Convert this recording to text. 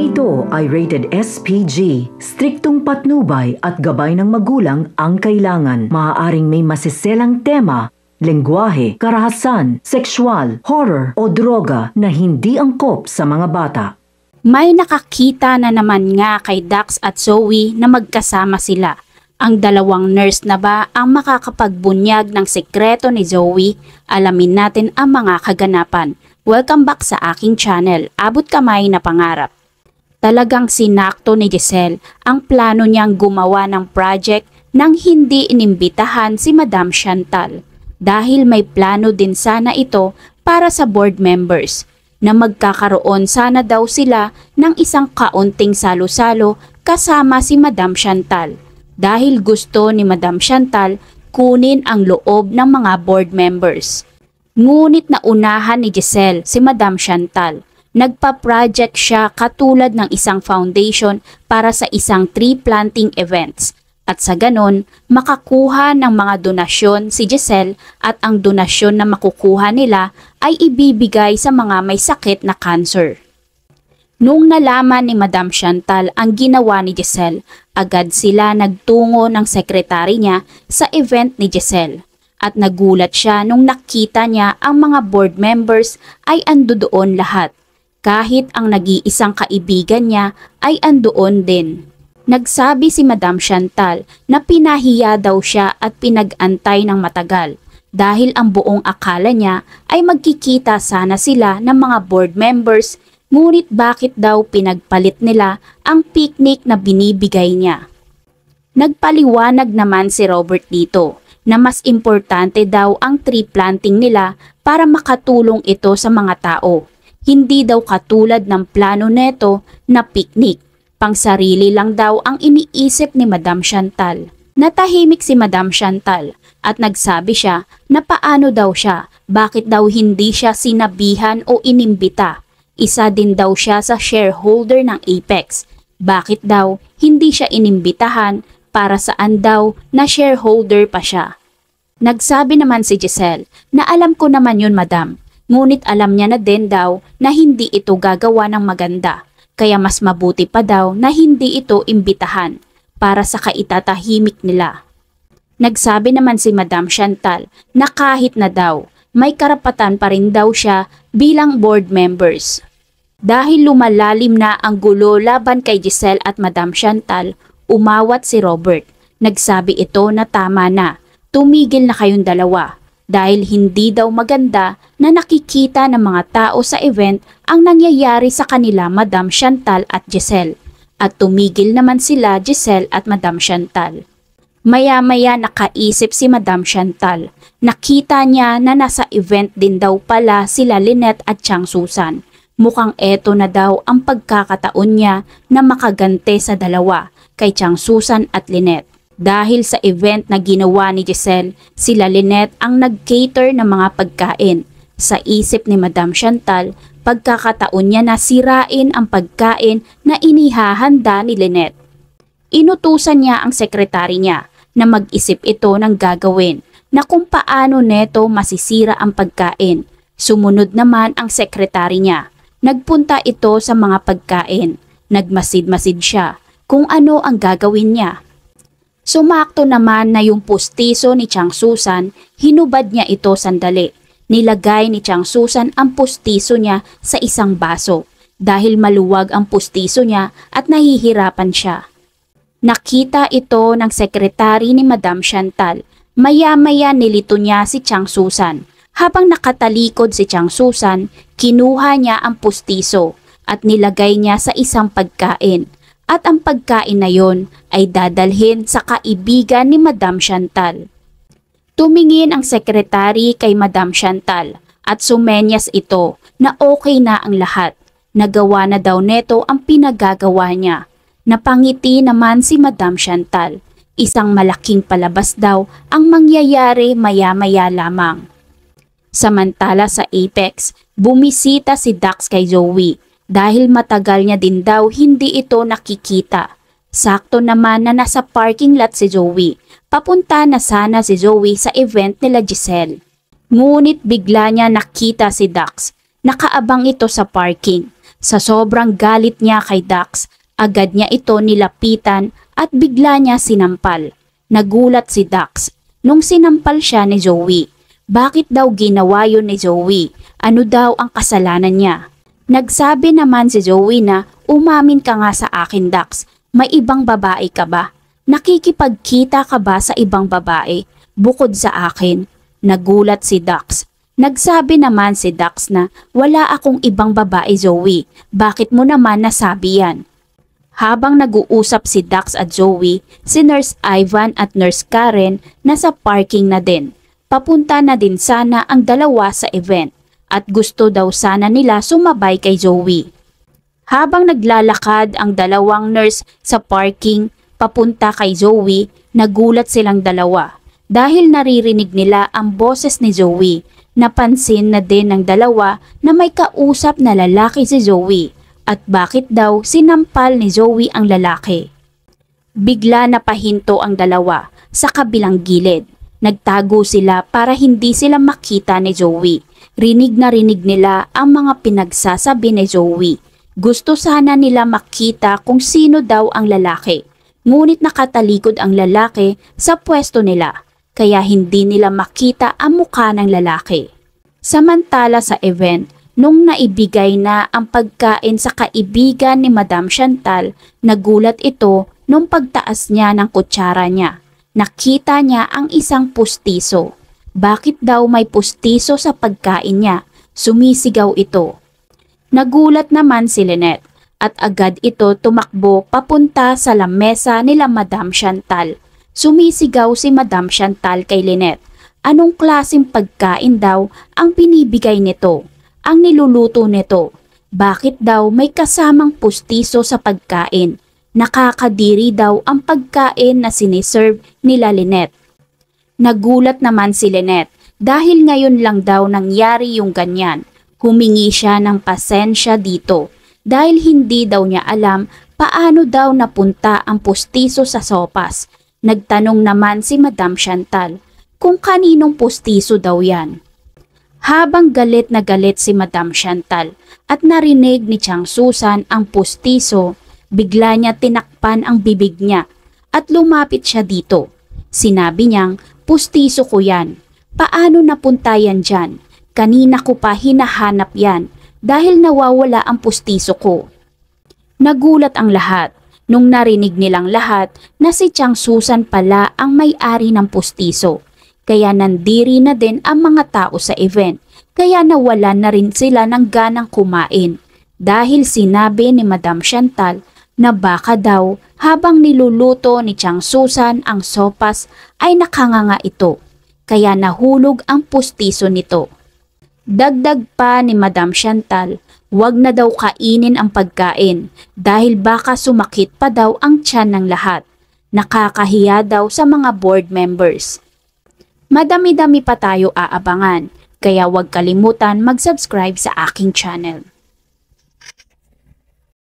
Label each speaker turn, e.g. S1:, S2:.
S1: ito ay rated SPG, striktong patnubay at gabay ng magulang ang kailangan. Maaaring may masiselang tema, lengguwahe, karahasan, sexual, horror o droga na hindi angkop sa mga bata. May nakakita na naman nga kay Dax at Zoe na magkasama sila. Ang dalawang nurse na ba ang makakapagbunyag ng sekreto ni Zoe? Alamin natin ang mga kaganapan. Welcome back sa aking channel, Abot Kamay na Pangarap. Talagang sinakto ni Giselle ang plano niyang gumawa ng project nang hindi inimbitahan si Madam Chantal dahil may plano din sana ito para sa board members na magkakaroon sana daw sila ng isang kaunting salo-salo kasama si Madam Chantal dahil gusto ni Madam Chantal kunin ang loob ng mga board members. Ngunit naunahan ni Giselle si Madam Chantal nagpa-project siya katulad ng isang foundation para sa isang tree planting events. At sa ganon, makakuha ng mga donasyon si Giselle at ang donasyon na makukuha nila ay ibibigay sa mga may sakit na cancer. Noong nalaman ni Madam Chantal ang ginawa ni Giselle, agad sila nagtungo ng sekretary niya sa event ni Giselle. At nagulat siya nung nakita niya ang mga board members ay ando doon lahat kahit ang nag-iisang kaibigan niya ay andoon din. Nagsabi si Madam Chantal na pinahiya daw siya at pinag-antay ng matagal dahil ang buong akala niya ay magkikita sana sila ng mga board members ngunit bakit daw pinagpalit nila ang picnic na binibigay niya. Nagpaliwanag naman si Robert dito na mas importante daw ang tree planting nila para makatulong ito sa mga tao hindi daw katulad ng plano neto na picnic. Pangsarili lang daw ang iniisip ni Madam Chantal. Natahimik si Madam Chantal at nagsabi siya na paano daw siya, bakit daw hindi siya sinabihan o inimbita. Isa din daw siya sa shareholder ng Apex. Bakit daw hindi siya inimbitahan para saan daw na shareholder pa siya. Nagsabi naman si Giselle na alam ko naman yun madam, Ngunit alam niya na din daw na hindi ito gagawa ng maganda, kaya mas mabuti pa daw na hindi ito imbitahan para sa kaitatahimik nila. Nagsabi naman si Madam Chantal na kahit na daw, may karapatan pa rin daw siya bilang board members. Dahil lumalalim na ang gulo laban kay Giselle at Madam Chantal, umawat si Robert. Nagsabi ito na tama na, tumigil na kayong dalawa dahil hindi daw maganda na nakikita ng mga tao sa event ang nangyayari sa kanila Madam Chantal at Giselle at tumigil naman sila Giselle at Madam Chantal. Maya-maya nakaisip si Madam Chantal. Nakita niya na nasa event din daw pala sila Lynette at Chang Susan. Mukhang eto na daw ang pagkakataon niya na makagante sa dalawa kay Chang Susan at Lynette. Dahil sa event na ginawa ni Giselle, sila Lynette ang nag-cater ng mga pagkain. Sa isip ni Madam Chantal, pagkakataon niya na sirain ang pagkain na inihahanda ni Lynette. Inutusan niya ang sekretary niya na mag-isip ito ng gagawin na kung paano neto masisira ang pagkain. Sumunod naman ang sekretary niya. Nagpunta ito sa mga pagkain. Nagmasid-masid siya kung ano ang gagawin niya Sumakto naman na yung pustiso ni Chang Susan, hinubad niya ito sandali. Nilagay ni Chang Susan ang pustiso niya sa isang baso dahil maluwag ang pustiso niya at nahihirapan siya. Nakita ito ng sekretary ni Madam Chantal. Maya-maya nilito niya si Chang Susan. Habang nakatalikod si Chang Susan, kinuha niya ang pustiso at nilagay niya sa isang pagkain at ang pagkain na yon ay dadalhin sa kaibigan ni Madam Chantal. Tumingin ang sekretary kay Madam Chantal at sumenyas ito na okay na ang lahat. Nagawa na daw neto ang pinagagawa niya. Napangiti naman si Madam Chantal. Isang malaking palabas daw ang mangyayari maya-maya lamang. Samantala sa Apex, bumisita si Dax kay Joey dahil matagal niya din daw hindi ito nakikita. Sakto naman na nasa parking lot si Joey. Papunta na sana si Joey sa event nila Giselle. Ngunit bigla niya nakita si Dax. Nakaabang ito sa parking. Sa sobrang galit niya kay Dax, agad niya ito nilapitan at bigla niya sinampal. Nagulat si Dax nung sinampal siya ni Joey. Bakit daw ginawa yun ni Joey? Ano daw ang kasalanan niya? Nagsabi naman si Joey na umamin ka nga sa akin Dax, may ibang babae ka ba? Nakikipagkita ka ba sa ibang babae bukod sa akin? Nagulat si Dax. Nagsabi naman si Dax na wala akong ibang babae Joey, bakit mo naman nasabi yan? Habang nag-uusap si Dax at Joey, si Nurse Ivan at Nurse Karen nasa parking na din. Papunta na din sana ang dalawa sa event at gusto daw sana nila sumabay kay Joey. Habang naglalakad ang dalawang nurse sa parking papunta kay Joey, nagulat silang dalawa dahil naririnig nila ang boses ni Joey. Napansin na din ng dalawa na may kausap na lalaki si Joey at bakit daw sinampal ni Joey ang lalaki. Bigla napahinto ang dalawa sa kabilang gilid. Nagtago sila para hindi sila makita ni Joey. Rinig na rinig nila ang mga pinagsasabi ni Zoe. Gusto sana nila makita kung sino daw ang lalaki. Ngunit nakatalikod ang lalaki sa pwesto nila, kaya hindi nila makita ang mukha ng lalaki. Samantala sa event, nung naibigay na ang pagkain sa kaibigan ni Madam Chantal, nagulat ito nung pagtaas niya ng kutsara niya. Nakita niya ang isang pustiso. Bakit daw may pustiso sa pagkain niya? Sumisigaw ito. Nagulat naman si Lynette at agad ito tumakbo papunta sa lamesa nila Madam Chantal. Sumisigaw si Madam Chantal kay Lynette. Anong klaseng pagkain daw ang pinibigay nito? Ang niluluto nito? Bakit daw may kasamang pustiso sa pagkain? Nakakadiri daw ang pagkain na siniserve nila Lynette. Nagulat naman si Lynette dahil ngayon lang daw nangyari yung ganyan. Humingi siya ng pasensya dito dahil hindi daw niya alam paano daw napunta ang pustiso sa sopas. Nagtanong naman si Madam Chantal kung kaninong pustiso daw yan. Habang galit na galit si Madam Chantal at narinig ni Chang Susan ang pustiso, bigla niya tinakpan ang bibig niya at lumapit siya dito. Sinabi niyang Pustiso ko yan. Paano napunta yan dyan? Kanina ko pa hinahanap yan dahil nawawala ang pustiso ko. Nagulat ang lahat nung narinig nilang lahat na si Chang Susan pala ang may-ari ng pustiso. Kaya nandiri na din ang mga tao sa event. Kaya nawalan na rin sila ng ganang kumain. Dahil sinabi ni Madam Chantal na baka daw habang niluluto ni Chang Susan ang sopas ay nakanganga ito, kaya nahulog ang pustiso nito. Dagdag pa ni Madam Chantal, wag na daw kainin ang pagkain dahil baka sumakit pa daw ang tiyan ng lahat. Nakakahiya daw sa mga board members. Madami-dami pa tayo aabangan, kaya wag kalimutan mag-subscribe sa aking channel.